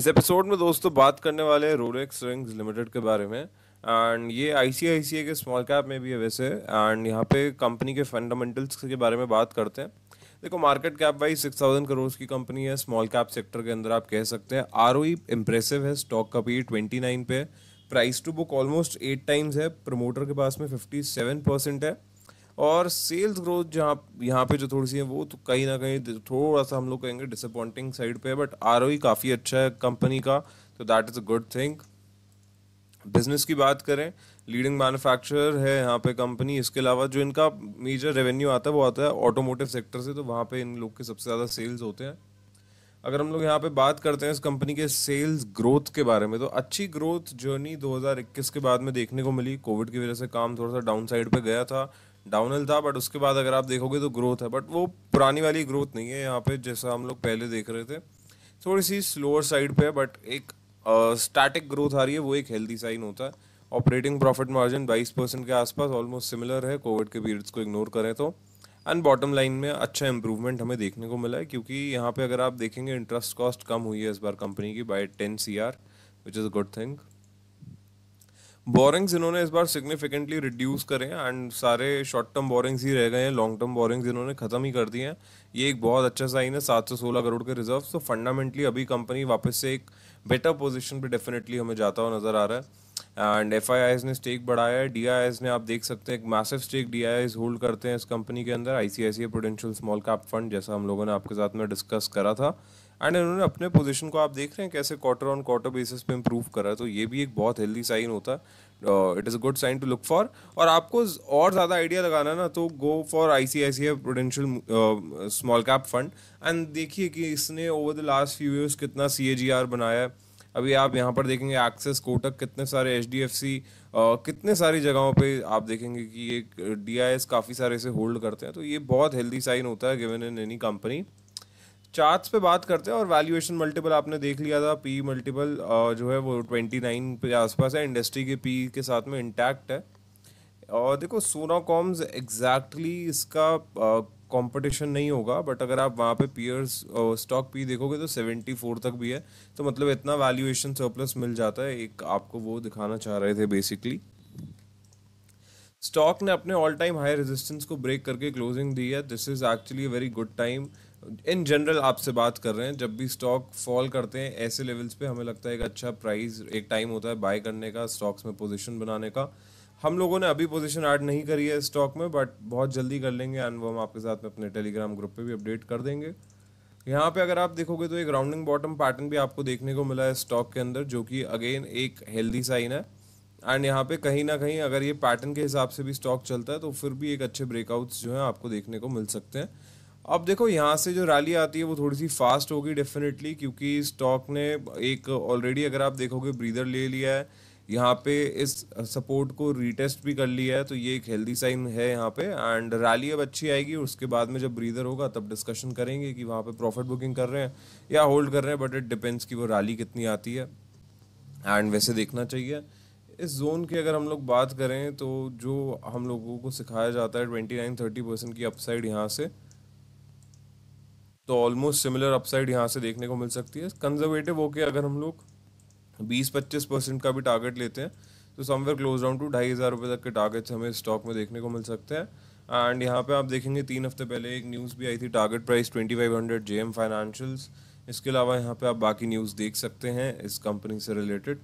इस एपिसोड में दोस्तों बात करने वाले हैं रोलेक्स रिंग्स लिमिटेड के बारे में एंड ये आई सी के स्मॉल कैप में भी है वैसे एंड यहाँ पे कंपनी के फंडामेंटल्स के बारे में बात करते हैं देखो market cap wise six thousand crore की कंपनी है स्मॉल कैप सेक्टर के अंदर आप कह सकते हैं आर ओ इम्प्रेसिव है स्टॉक का भी ट्वेंटी नाइन पे price to book almost eight times है प्रमोटर के पास में फिफ्टी सेवन परसेंट है और सेल्स ग्रोथ जहाँ यहाँ पे जो थोड़ी सी है वो तो कहीं ना कहीं थोड़ा सा हम लोग कहेंगे डिसअपॉइंटिंग साइड पे बट आर काफ़ी अच्छा है कंपनी का तो that is a good thing business की बात करें लीडिंग मैन्युफैक्चरर है यहाँ पे कंपनी इसके अलावा जो इनका मेजर रेवेन्यू आता है वो आता है ऑटोमोटिव सेक्टर से तो वहाँ पे इन लोग के सबसे ज़्यादा सेल्स होते हैं अगर हम लोग यहाँ पे बात करते हैं इस कंपनी के सेल्स ग्रोथ के बारे में तो अच्छी ग्रोथ जर्नी 2021 के बाद में देखने को मिली कोविड की वजह से काम थोड़ा सा डाउन साइड पर गया था डाउनहिल था बट उसके बाद अगर आप देखोगे तो ग्रोथ है बट वो पुरानी वाली ग्रोथ नहीं है यहाँ पे जैसा हम लोग पहले देख रहे थे थोड़ी सी स्लोअर साइड पे है बट एक स्टैटिक uh, ग्रोथ आ रही है वो एक हेल्दी साइन होता है ऑपरेटिंग प्रॉफिट मार्जिन 22 परसेंट के आसपास ऑलमोस्ट सिमिलर है कोविड के पीरियड्स को इग्नोर करें तो एंड बॉटम लाइन में अच्छा इंप्रूवमेंट हमें देखने को मिला है क्योंकि यहाँ पे अगर आप देखेंगे इंटरेस्ट कॉस्ट कम हुई है इस बार कंपनी की by ten C R which is a good thing borrowings इन्होंने इस बार सिग्निफिकेंटली रिड्यूस करें एंड सारे शॉर्ट टर्म बोरिंग्स ही रह गए हैं लॉन्ग टर्म बोरिंग्स इन्होंने खत्म ही कर दिए हैं ये एक बहुत अच्छा साइन है सात सौ सोलह करोड़ के रिजर्व तो फंडामेंटली अभी कंपनी वापस से एक बेटर पोजिशन पर डेफिनेटली हमें जाता हुआ नजर आ रहा है एंड एफ ने स्टेक बढ़ाया है डी ने आप देख सकते हैं एक मैसिव स्टेक डी होल्ड करते हैं इस कंपनी के अंदर I C potential small cap fund जैसा हम लोगों ने आपके साथ में डिस्कस करा था एंड इन्होंने अपने पोजीशन को आप देख रहे हैं कैसे क्वार्टर ऑन क्वार्टर बेसिस पे इम्प्रूव करा है तो ये भी एक बहुत हेल्दी साइन होता है it is a good sign to look for और आपको और ज़्यादा आइडिया लगाना है ना तो go for I C I C I potential small cap fund and देखिए कि इसने over the last few years कितना सी ए जी आर बनाया है अभी आप यहाँ पर देखेंगे एक्सेस कोटक कितने सारे एच डी एफ सी कितने सारी जगहों पे आप देखेंगे कि ये डी आई एस काफ़ी सारे से होल्ड करते हैं तो ये बहुत हेल्दी साइन होता है given in any company charts पे बात करते हैं और वैल्यूएशन मल्टीपल आपने देख लिया था पी मल्टीपल जो है वो ट्वेंटी नाइन के आसपास है इंडस्ट्री के पी के साथ में इंटैक्ट है और देखो सोना कॉम्स एग्जैक्टली इसका कंपटीशन नहीं होगा बट अगर आप वहाँ पे पीयर्स स्टॉक पी देखोगे तो सेवेंटी फोर तक भी है तो मतलब इतना वैल्यूएशन सरप्लस मिल जाता है एक आपको वो दिखाना चाह रहे थे बेसिकली स्टॉक ने अपने ऑल टाइम हाई रेजिस्टेंस को ब्रेक करके क्लोजिंग दी है this is actually very good time in general आपसे बात कर रहे हैं जब भी स्टॉक फॉल करते हैं ऐसे लेवल्स पे हमें लगता है एक अच्छा प्राइस एक टाइम होता है बाय करने का स्टॉक्स में पोजीशन बनाने का हम लोगों ने अभी पोजीशन ऐड नहीं करी है स्टॉक में बट बहुत जल्दी कर लेंगे एंड वो हम आपके साथ में अपने टेलीग्राम ग्रुप पे भी अपडेट कर देंगे यहाँ पे अगर आप देखोगे तो एक राउंडिंग बॉटम पैटर्न भी आपको देखने को मिला है स्टॉक के अंदर जो कि अगेन एक हेल्दी साइन है एंड यहाँ पे कहीं ना कहीं अगर ये पैटर्न के हिसाब से भी स्टॉक चलता है तो फिर भी एक अच्छे ब्रेकआउट्स जो है आपको देखने को मिल सकते हैं अब देखो यहाँ से जो रैली आती है वो थोड़ी सी फास्ट होगी डेफिनेटली क्योंकि स्टॉक ने एक ऑलरेडी अगर आप देखोगे ब्रीदर ले लिया है यहाँ पे इस सपोर्ट को रीटेस्ट भी कर लिया है तो ये एक हेल्दी साइन है यहाँ पे एंड रैली अब अच्छी आएगी उसके बाद में जब ब्रीदर होगा तब डिस्कशन करेंगे कि वहाँ पे प्रॉफिट बुकिंग कर रहे हैं या होल्ड कर रहे हैं बट इट डिपेंड्स कि वो रैली कितनी आती है एंड वैसे देखना चाहिए इस जोन की अगर हम लोग बात करें तो जो हम लोगों को सिखाया जाता है ट्वेंटी नाइन थर्टी परसेंट की अपसाइड यहाँ से तो ऑलमोस्ट सिमिलर अपसाइड यहाँ से देखने को मिल सकती है कंजर्वेटिव होके अगर हम लोग बीस पच्चीस परसेंट का भी टारगेट लेते हैं तो समवेयर क्लोज डाउन टू ढाई हज़ार रुपये तक के टारगेट्स हमें स्टॉक में देखने को मिल सकते हैं एंड यहाँ पे आप देखेंगे तीन हफ्ते पहले एक न्यूज़ भी आई थी target price twenty five hundred J M financials इसके अलावा यहाँ पे आप बाकी न्यूज़ देख सकते हैं इस कंपनी से रिलेटेड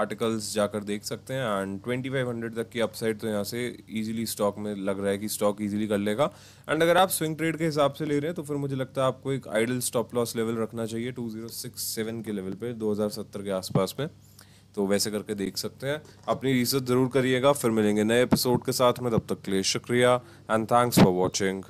आर्टिकल्स जाकर देख सकते हैं एंड ट्वेंटी फाइव हंड्रेड तक की अपसाइड तो यहाँ से इजीली स्टॉक में लग रहा है कि स्टॉक इजीली कर लेगा एंड अगर आप स्विंग ट्रेड के हिसाब से ले रहे हैं तो फिर मुझे लगता है आपको एक आइडल स्टॉप लॉस लेवल रखना चाहिए टू जीरो सिक्स सेवन के लेवल पे सत्तर के आसपास में तो वैसे करके देख सकते हैं अपनी रिसर्च ज़रूर करिएगा फिर मिलेंगे नए एपिसोड के साथ में तब तक के लिए शुक्रिया एंड थैंक्स फॉर वॉचिंग